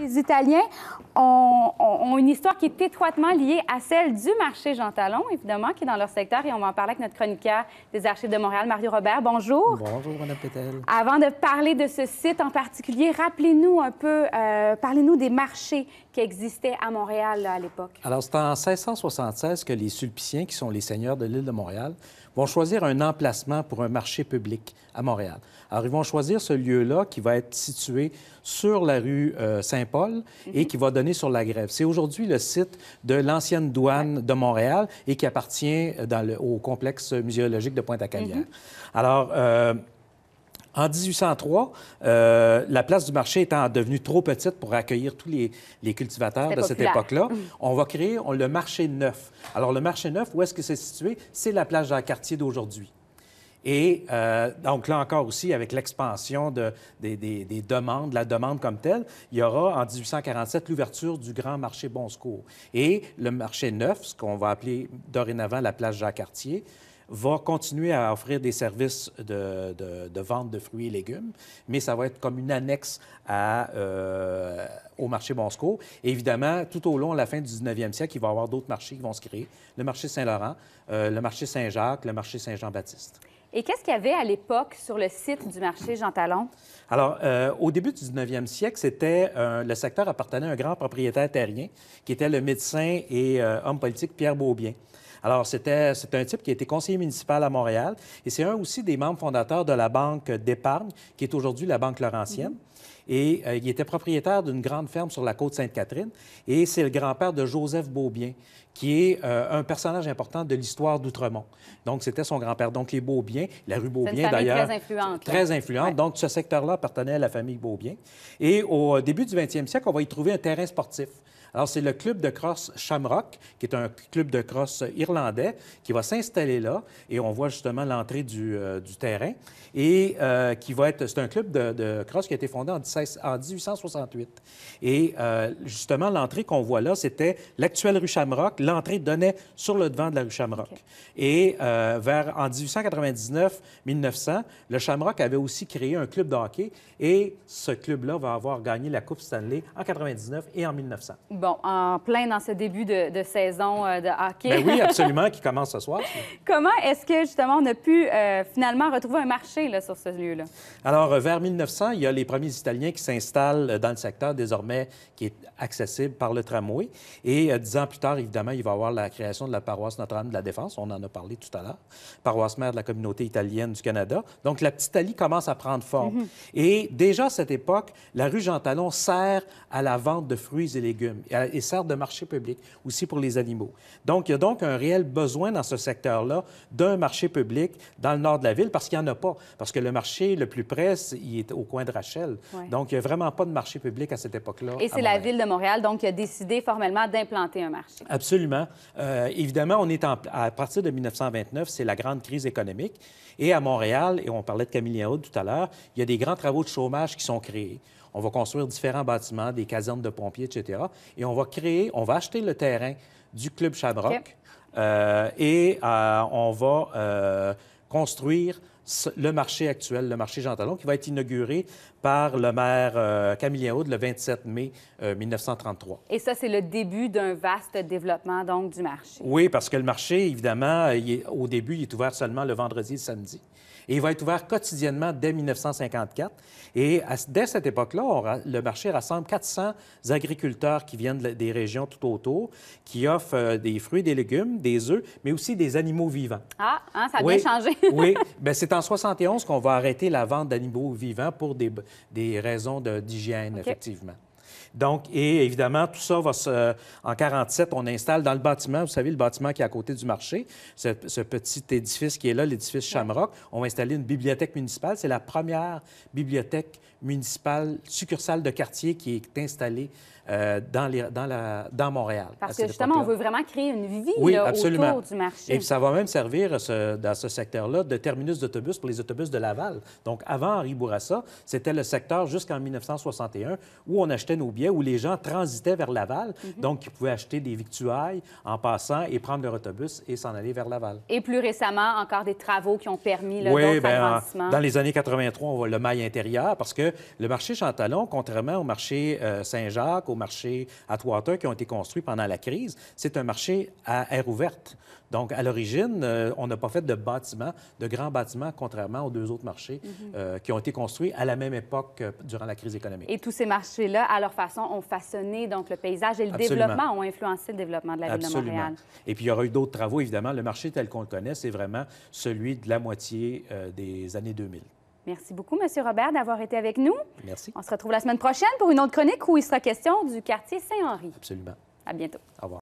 Les Italiens ont, une histoire qui est étroitement liée à celle du marché Jean Talon, évidemment, qui est dans leur secteur. Et on va en parler avec notre chroniqueur des Archives de Montréal, Mario Robert. Bonjour. Bonjour, Mme Pétel. Avant de parler de ce site en particulier, rappelez-nous un peu, euh, parlez-nous des marchés qui existait à Montréal à l'époque. Alors, c'est en 1676 que les Sulpiciens, qui sont les seigneurs de l'île de Montréal, vont choisir un emplacement pour un marché public à Montréal. Alors, ils vont choisir ce lieu-là qui va être situé sur la rue euh, Saint-Paul et mhm. qui va donner sur la grève. C'est aujourd'hui le site de l'ancienne douane de Montréal et qui appartient euh, au complexe muséologique de Pointe-à-Calière. Mhm. Alors, euh, en 1803, euh, la place du marché étant devenue trop petite pour accueillir tous les, cultivateurs de cette époque-là, on va créer le marché neuf. Alors, le marché neuf, où est-ce que c'est situé? C'est la place Jacques-Cartier d'aujourd'hui. Et euh, donc là encore aussi, avec l'expansion des, demandes, la demande comme telle, il y aura en 1847 l'ouverture du grand marché Bonsecours. Et le marché neuf, ce qu'on va appeler dorénavant la place Jacques-Cartier, va continuer à offrir des services de, vente de fruits et légumes, mais ça va être comme une annexe euh, au marché Bonsco. évidemment, tout au long, à la fin du 19e siècle, il va y avoir d'autres marchés qui vont se créer. Le marché Saint-Laurent, euh, le marché Saint-Jacques, le marché Saint-Jean-Baptiste. Et qu'est-ce qu'il y avait à l'époque sur le site du marché Jean Talon? Alors, euh, au début du 19e siècle, c'était euh, le secteur appartenait à un grand propriétaire terrien qui était le médecin et euh, homme politique Pierre Beaubien. Alors, c'était un type qui a été conseiller municipal à Montréal et c'est un aussi des membres fondateurs de la Banque d'épargne, qui est aujourd'hui la Banque Laurentienne. Mm-hmm. Et il était propriétaire d'une grande ferme sur la côte Sainte-Catherine. Et c'est le grand-père de Joseph Beaubien, qui est euh, un personnage important de l'histoire d'Outremont. Donc, c'était son grand-père. Donc, les Beaubien, la rue Beaubien, d'ailleurs. Très influente. Très influente. Donc, ce secteur-là appartenait à la famille Beaubien. Et au euh, début du 20e siècle, on va y trouver un terrain sportif. Alors, c'est le club de cross Shamrock, qui est un club de cross irlandais, qui va s'installer là. Et on voit justement l'entrée du, euh, terrain. Et euh, qui va être. C'est un club de, de, cross qui a été fondé en, 16, en 1868. Et euh, justement, l'entrée qu'on voit là, c'était l'actuelle rue Shamrock. L'entrée donnait sur le devant de la rue Shamrock. Et vers en 1899-1900, le Shamrock avait aussi créé un club de hockey. Et ce club-là va avoir gagné la Coupe Stanley en 99 et en 1900 bon, en plein dans ce début de, saison euh, de hockey. Bien oui, absolument, qui commence ce soir. Comment est-ce que, justement, on a pu euh, finalement retrouver un marché sur ce lieu-là? Alors, euh, vers 1900, il y a les premiers Italiens qui s'installent dans le secteur désormais qui est accessible par le tramway. Et dix ans plus tard, évidemment, il va y avoir la création de la paroisse Notre-Dame de la Défense. On en a parlé tout à l'heure. Paroisse mère de la communauté italienne du Canada. Donc, la petite Italie commence à prendre forme. Mm-hmm. Et déjà à cette époque, la rue Jean-Talon sert à la vente de fruits et légumes et sert de marché public aussi pour les animaux. Donc, il y a donc un réel besoin dans ce secteur-là d'un marché public dans le nord de la ville parce qu'il n'y en a pas. Parce que le marché le plus près, il est au coin de Rachel. Donc, il n'y a vraiment pas de marché public à cette époque-là. Et c'est la ville de Montréal, donc, qui a décidé formellement d'implanter un marché. Absolument. Euh, évidemment, on est à partir de 1929, c'est la grande crise économique. Et à Montréal, et on parlait de Camille Léaud tout à l'heure, il y a des grands travaux de chômage qui sont créés. On va construire différents bâtiments, des casernes de pompiers, etc et on va créer, on va acheter le terrain du Club Shamrock euh, et euh, on va euh, construire le marché actuel, le marché Jean Talon, qui va être inauguré par le maire euh, Camille Aude le 27 mai 1933. Euh, et ça, c'est le début d'un vaste développement donc du marché. Oui, parce que le marché, évidemment, euh, au début, il est ouvert seulement le vendredi et le samedi. Et il va être ouvert quotidiennement dès 1954. Et dès cette époque-là, le marché rassemble 400 agriculteurs qui viennent des régions tout autour, qui offrent des fruits, des légumes, des œufs, mais aussi des animaux vivants. Ah, hein, ça a oui, bien changé. oui, bien, c'est en 71 qu'on va arrêter la vente d'animaux vivants pour des, raisons d'hygiène, effectivement. Donc, et évidemment, tout ça va se... En 47, on installe dans le bâtiment, vous savez, le bâtiment qui est à côté du marché, ce, petit édifice qui est là, l'édifice Shamrock, on va installer une bibliothèque municipale. C'est la première bibliothèque municipale, succursale de quartier qui est installée euh, dans, dans, la, dans Montréal. Parce que justement, on veut vraiment créer une vie là, autour du marché. Et puis, ça va même servir euh, dans ce secteur-là de terminus d'autobus pour les autobus de Laval. Donc, avant Henri Bourassa, c'était le secteur jusqu'en 1961 où on achetait nos où les gens transitaient vers Laval, mhm. donc ils pouvaient acheter des victuailles en passant et prendre leur autobus et s'en aller vers Laval. Et plus récemment, encore des travaux qui ont permis le oui, bien, dans les années 83, on voit le mail intérieur parce que le marché Chantalon, contrairement au marché euh, Saint-Jacques, au marché Atwater qui ont été construits pendant la crise, c'est un marché à air ouverte. Donc, à l'origine, euh, on n'a pas fait de bâtiments, de grands bâtiments, contrairement aux deux autres marchés mhm. euh, qui ont été construits à la même époque durant la crise économique. Et tous ces marchés-là, à leur façon, ont façonné donc, le paysage et le développement, ont influencé le développement de la ville de Montréal. Et puis, il y aura eu d'autres travaux, évidemment. Le marché tel qu'on le connaît, c'est vraiment celui de la moitié euh, des années 2000. Merci beaucoup, M. Robert, d'avoir été avec nous. Merci. On se retrouve la semaine prochaine pour une autre chronique où il sera question du quartier Saint-Henri. Absolument. À bientôt. Au revoir.